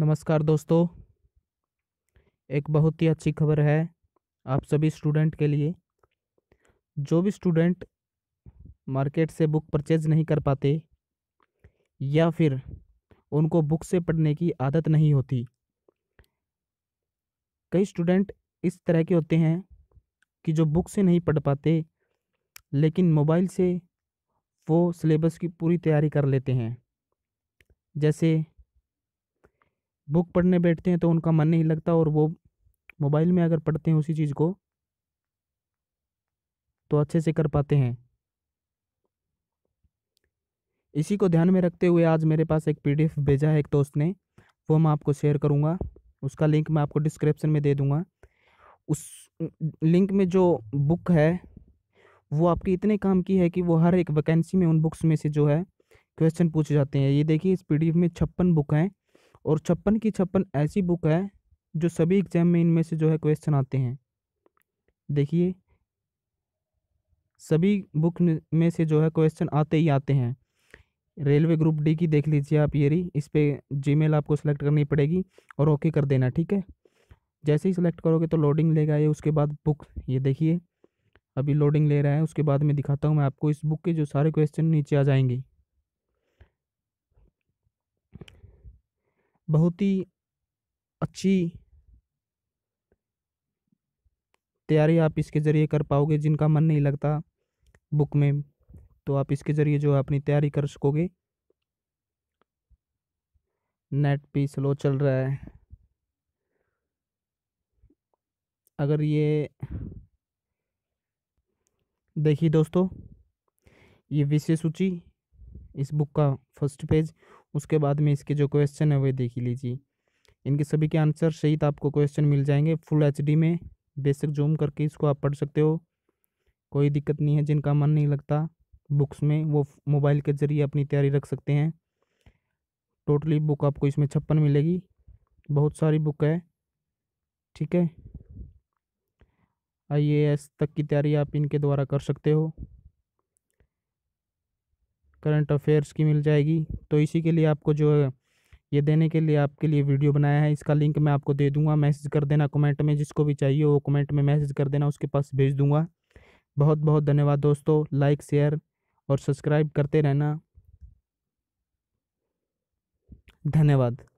नमस्कार दोस्तों एक बहुत ही अच्छी खबर है आप सभी स्टूडेंट के लिए जो भी स्टूडेंट मार्केट से बुक परचेज नहीं कर पाते या फिर उनको बुक से पढ़ने की आदत नहीं होती कई स्टूडेंट इस तरह के होते हैं कि जो बुक से नहीं पढ़ पाते लेकिन मोबाइल से वो सिलेबस की पूरी तैयारी कर लेते हैं जैसे बुक पढ़ने बैठते हैं तो उनका मन नहीं लगता और वो मोबाइल में अगर पढ़ते हैं उसी चीज़ को तो अच्छे से कर पाते हैं इसी को ध्यान में रखते हुए आज मेरे पास एक पीडीएफ भेजा है एक दोस्त ने वो मैं आपको शेयर करूँगा उसका लिंक मैं आपको डिस्क्रिप्शन में दे दूँगा उस लिंक में जो बुक है वो आपके इतने काम की है कि वो हर एक वैकेंसी में उन बुक्स में से जो है क्वेश्चन पूछे जाते हैं ये देखिए इस पीडीएफ में छप्पन बुक हैं और छप्पन की छप्पन ऐसी बुक है जो सभी एग्ज़ाम में इनमें से जो है क्वेश्चन आते हैं देखिए सभी बुक में से जो है क्वेश्चन आते ही आते हैं रेलवे ग्रुप डी की देख लीजिए आप ये रही इस पर जी आपको सेलेक्ट करनी पड़ेगी और ओके कर देना ठीक है जैसे ही सिलेक्ट करोगे तो लोडिंग लेगा ये उसके बाद बुक ये देखिए अभी लोडिंग ले रहा है उसके बाद मैं दिखाता हूँ मैं आपको इस बुक के जो सारे क्वेश्चन नीचे आ जाएंगे बहुत ही अच्छी तैयारी आप इसके ज़रिए कर पाओगे जिनका मन नहीं लगता बुक में तो आप इसके ज़रिए जो है अपनी तैयारी कर सकोगे नेट भी स्लो चल रहा है अगर ये देखिए दोस्तों ये विषय सूची इस बुक का फर्स्ट पेज उसके बाद में इसके जो क्वेश्चन है वह देख लीजिए इनके सभी के आंसर सहित आपको क्वेश्चन मिल जाएंगे फुल एच में बेसिक जूम करके इसको आप पढ़ सकते हो कोई दिक्कत नहीं है जिनका मन नहीं लगता बुक्स में वो मोबाइल के ज़रिए अपनी तैयारी रख सकते हैं टोटली बुक आपको इसमें छप्पन मिलेगी बहुत सारी बुक है ठीक है आई तक की तैयारी आप इनके द्वारा कर सकते हो करंट अफेयर्स की मिल जाएगी तो इसी के लिए आपको जो है ये देने के लिए आपके लिए वीडियो बनाया है इसका लिंक मैं आपको दे दूंगा मैसेज कर देना कमेंट में जिसको भी चाहिए वो कमेंट में मैसेज कर देना उसके पास भेज दूंगा बहुत बहुत धन्यवाद दोस्तों लाइक शेयर और सब्सक्राइब करते रहना धन्यवाद